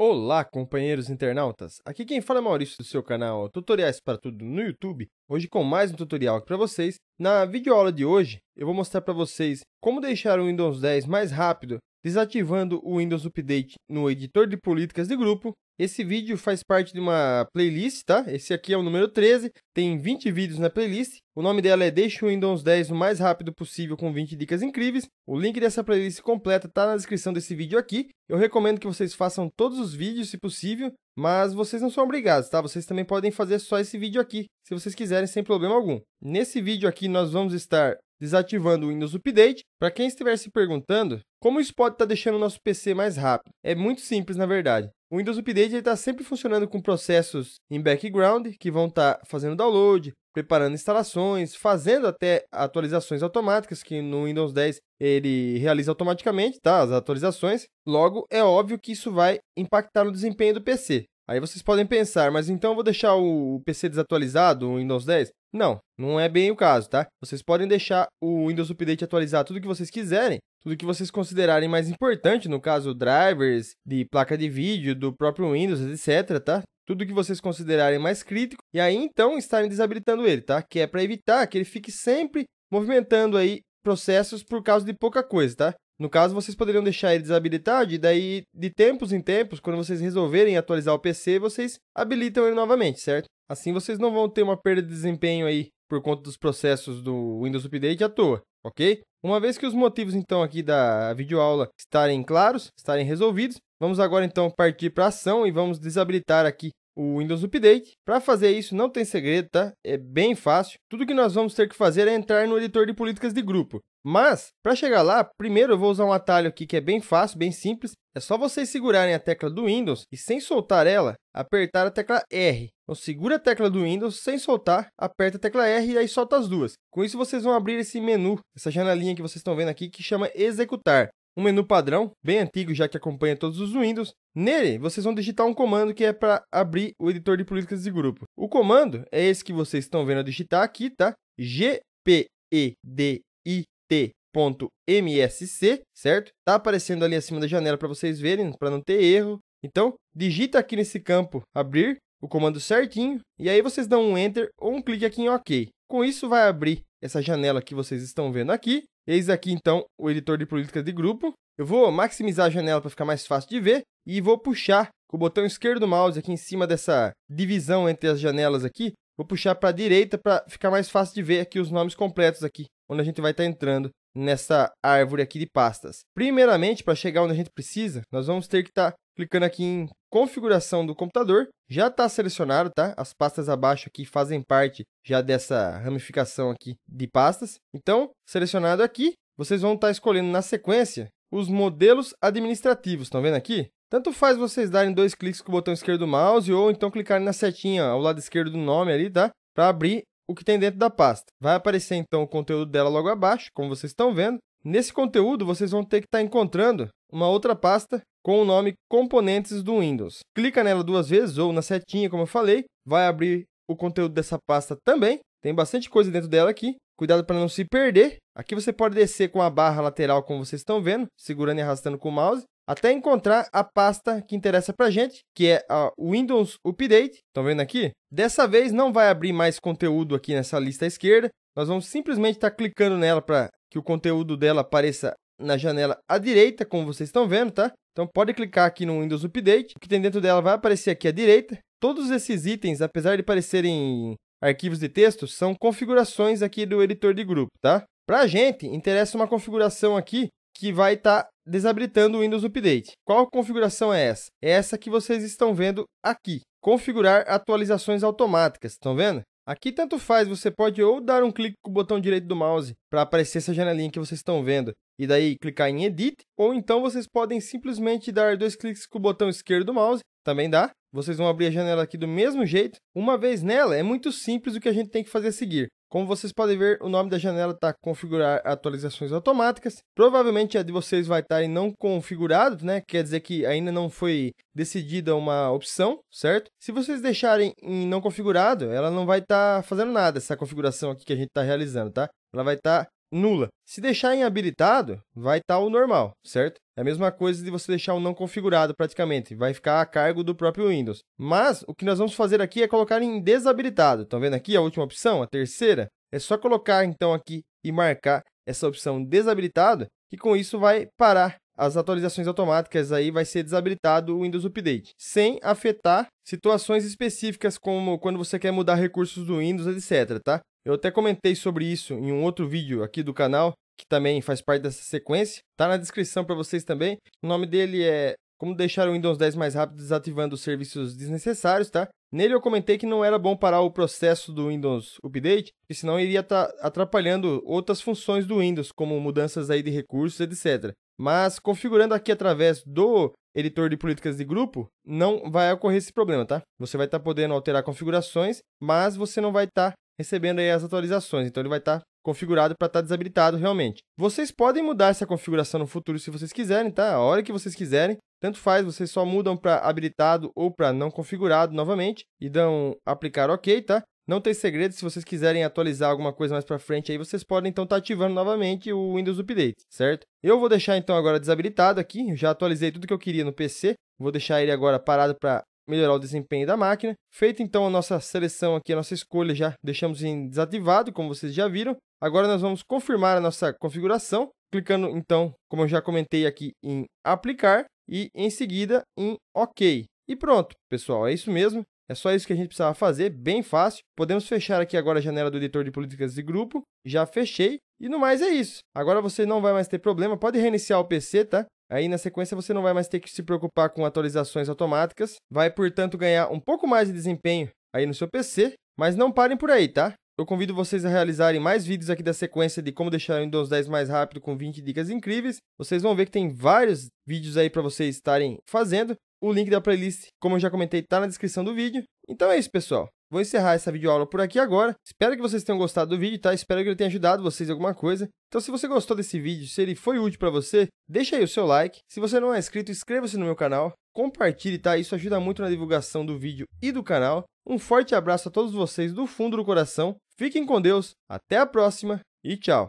Olá, companheiros internautas! Aqui quem fala é Maurício do seu canal Tutoriais para Tudo no YouTube, hoje com mais um tutorial aqui para vocês. Na videoaula de hoje, eu vou mostrar para vocês como deixar o Windows 10 mais rápido desativando o Windows Update no editor de políticas de grupo esse vídeo faz parte de uma playlist, tá? Esse aqui é o número 13, tem 20 vídeos na playlist. O nome dela é Deixa o Windows 10 o mais rápido possível com 20 dicas incríveis. O link dessa playlist completa tá na descrição desse vídeo aqui. Eu recomendo que vocês façam todos os vídeos, se possível, mas vocês não são obrigados, tá? Vocês também podem fazer só esse vídeo aqui, se vocês quiserem, sem problema algum. Nesse vídeo aqui nós vamos estar desativando o Windows Update. Para quem estiver se perguntando, como isso pode estar tá deixando o nosso PC mais rápido? É muito simples, na verdade. O Windows Update está sempre funcionando com processos em background, que vão estar tá fazendo download, preparando instalações, fazendo até atualizações automáticas, que no Windows 10 ele realiza automaticamente tá, as atualizações. Logo, é óbvio que isso vai impactar no desempenho do PC. Aí vocês podem pensar, mas então eu vou deixar o PC desatualizado, o Windows 10? Não, não é bem o caso, tá? Vocês podem deixar o Windows Update atualizar tudo que vocês quiserem, tudo que vocês considerarem mais importante, no caso drivers, de placa de vídeo, do próprio Windows, etc, tá? Tudo que vocês considerarem mais crítico e aí então estarem desabilitando ele, tá? Que é para evitar que ele fique sempre movimentando aí processos por causa de pouca coisa, tá? No caso, vocês poderiam deixar ele desabilitado e daí, de tempos em tempos, quando vocês resolverem atualizar o PC, vocês habilitam ele novamente, certo? Assim vocês não vão ter uma perda de desempenho aí por conta dos processos do Windows Update à toa, ok? Uma vez que os motivos então aqui da videoaula estarem claros, estarem resolvidos, vamos agora então partir para ação e vamos desabilitar aqui o Windows Update. Para fazer isso não tem segredo, tá? É bem fácil. Tudo que nós vamos ter que fazer é entrar no editor de políticas de grupo. Mas, para chegar lá, primeiro eu vou usar um atalho aqui que é bem fácil, bem simples. É só vocês segurarem a tecla do Windows e, sem soltar ela, apertar a tecla R. Então, segura a tecla do Windows sem soltar, aperta a tecla R e aí solta as duas. Com isso, vocês vão abrir esse menu, essa janelinha que vocês estão vendo aqui, que chama Executar um menu padrão, bem antigo, já que acompanha todos os Windows. Nele, vocês vão digitar um comando que é para abrir o editor de políticas de grupo. O comando é esse que vocês estão vendo a digitar aqui, tá? G-P-E-D-I t.msc .msc, certo? Tá aparecendo ali acima da janela para vocês verem, para não ter erro. Então, digita aqui nesse campo abrir o comando certinho e aí vocês dão um enter ou um clique aqui em OK. Com isso vai abrir essa janela que vocês estão vendo aqui. Eis aqui então o editor de políticas de grupo. Eu vou maximizar a janela para ficar mais fácil de ver e vou puxar com o botão esquerdo do mouse aqui em cima dessa divisão entre as janelas aqui, vou puxar para a direita para ficar mais fácil de ver aqui os nomes completos aqui onde a gente vai estar tá entrando nessa árvore aqui de pastas. Primeiramente, para chegar onde a gente precisa, nós vamos ter que estar tá clicando aqui em configuração do computador. Já está selecionado, tá? As pastas abaixo aqui fazem parte já dessa ramificação aqui de pastas. Então, selecionado aqui, vocês vão estar tá escolhendo na sequência os modelos administrativos, estão vendo aqui? Tanto faz vocês darem dois cliques com o botão esquerdo do mouse ou então clicarem na setinha ao lado esquerdo do nome ali, tá? Para abrir o que tem dentro da pasta. Vai aparecer então o conteúdo dela logo abaixo, como vocês estão vendo. Nesse conteúdo, vocês vão ter que estar tá encontrando uma outra pasta com o nome Componentes do Windows. Clica nela duas vezes ou na setinha, como eu falei, vai abrir o conteúdo dessa pasta também. Tem bastante coisa dentro dela aqui. Cuidado para não se perder. Aqui você pode descer com a barra lateral, como vocês estão vendo, segurando e arrastando com o mouse até encontrar a pasta que interessa para gente, que é a Windows Update. Estão vendo aqui? Dessa vez não vai abrir mais conteúdo aqui nessa lista à esquerda. Nós vamos simplesmente estar tá clicando nela para que o conteúdo dela apareça na janela à direita, como vocês estão vendo, tá? Então pode clicar aqui no Windows Update. O que tem dentro dela vai aparecer aqui à direita. Todos esses itens, apesar de parecerem arquivos de texto, são configurações aqui do editor de grupo, tá? Para a gente, interessa uma configuração aqui que vai estar tá desabilitando o Windows Update. Qual configuração é essa? É essa que vocês estão vendo aqui. Configurar atualizações automáticas, estão vendo? Aqui tanto faz, você pode ou dar um clique com o botão direito do mouse para aparecer essa janelinha que vocês estão vendo e daí clicar em Edit, ou então vocês podem simplesmente dar dois cliques com o botão esquerdo do mouse, também dá. Vocês vão abrir a janela aqui do mesmo jeito. Uma vez nela, é muito simples o que a gente tem que fazer a seguir. Como vocês podem ver, o nome da janela está configurar atualizações automáticas. Provavelmente a de vocês vai estar tá em não configurado, né? Quer dizer que ainda não foi decidida uma opção, certo? Se vocês deixarem em não configurado, ela não vai estar tá fazendo nada, essa configuração aqui que a gente está realizando, tá? Ela vai estar tá nula. Se deixar em habilitado, vai estar tá o normal, certo? É a mesma coisa de você deixar o não configurado praticamente, vai ficar a cargo do próprio Windows. Mas o que nós vamos fazer aqui é colocar em desabilitado. Estão vendo aqui a última opção, a terceira? É só colocar então aqui e marcar essa opção desabilitado, que com isso vai parar as atualizações automáticas aí vai ser desabilitado o Windows Update, sem afetar situações específicas como quando você quer mudar recursos do Windows, etc, tá? Eu até comentei sobre isso em um outro vídeo aqui do canal, que também faz parte dessa sequência. Tá na descrição para vocês também. O nome dele é Como deixar o Windows 10 mais rápido desativando os serviços desnecessários, tá? Nele eu comentei que não era bom parar o processo do Windows Update, porque senão iria estar tá atrapalhando outras funções do Windows, como mudanças aí de recursos, etc. Mas configurando aqui através do editor de políticas de grupo, não vai ocorrer esse problema, tá? Você vai estar tá podendo alterar configurações, mas você não vai estar tá recebendo aí as atualizações. Então ele vai estar tá configurado para estar tá desabilitado realmente. Vocês podem mudar essa configuração no futuro se vocês quiserem, tá? A hora que vocês quiserem. Tanto faz, vocês só mudam para habilitado ou para não configurado novamente e dão aplicar OK, tá? Não tem segredo, se vocês quiserem atualizar alguma coisa mais para frente aí, vocês podem então estar tá ativando novamente o Windows Update, certo? Eu vou deixar então agora desabilitado aqui, já atualizei tudo que eu queria no PC, vou deixar ele agora parado para melhorar o desempenho da máquina. Feita então a nossa seleção aqui, a nossa escolha já deixamos em desativado, como vocês já viram. Agora nós vamos confirmar a nossa configuração, clicando então, como eu já comentei aqui, em aplicar e em seguida em OK. E pronto, pessoal, é isso mesmo. É só isso que a gente precisava fazer, bem fácil. Podemos fechar aqui agora a janela do editor de políticas de grupo. Já fechei. E no mais é isso. Agora você não vai mais ter problema, pode reiniciar o PC, tá? Aí na sequência você não vai mais ter que se preocupar com atualizações automáticas, vai portanto ganhar um pouco mais de desempenho aí no seu PC, mas não parem por aí, tá? Eu convido vocês a realizarem mais vídeos aqui da sequência de como deixar o Windows 10 mais rápido com 20 dicas incríveis. Vocês vão ver que tem vários vídeos aí para vocês estarem fazendo. O link da playlist, como eu já comentei, está na descrição do vídeo. Então é isso, pessoal. Vou encerrar essa videoaula por aqui agora. Espero que vocês tenham gostado do vídeo, tá? Espero que ele tenha ajudado vocês em alguma coisa. Então, se você gostou desse vídeo, se ele foi útil para você, deixa aí o seu like. Se você não é inscrito, inscreva-se no meu canal. Compartilhe, tá? Isso ajuda muito na divulgação do vídeo e do canal. Um forte abraço a todos vocês do fundo do coração. Fiquem com Deus, até a próxima e tchau!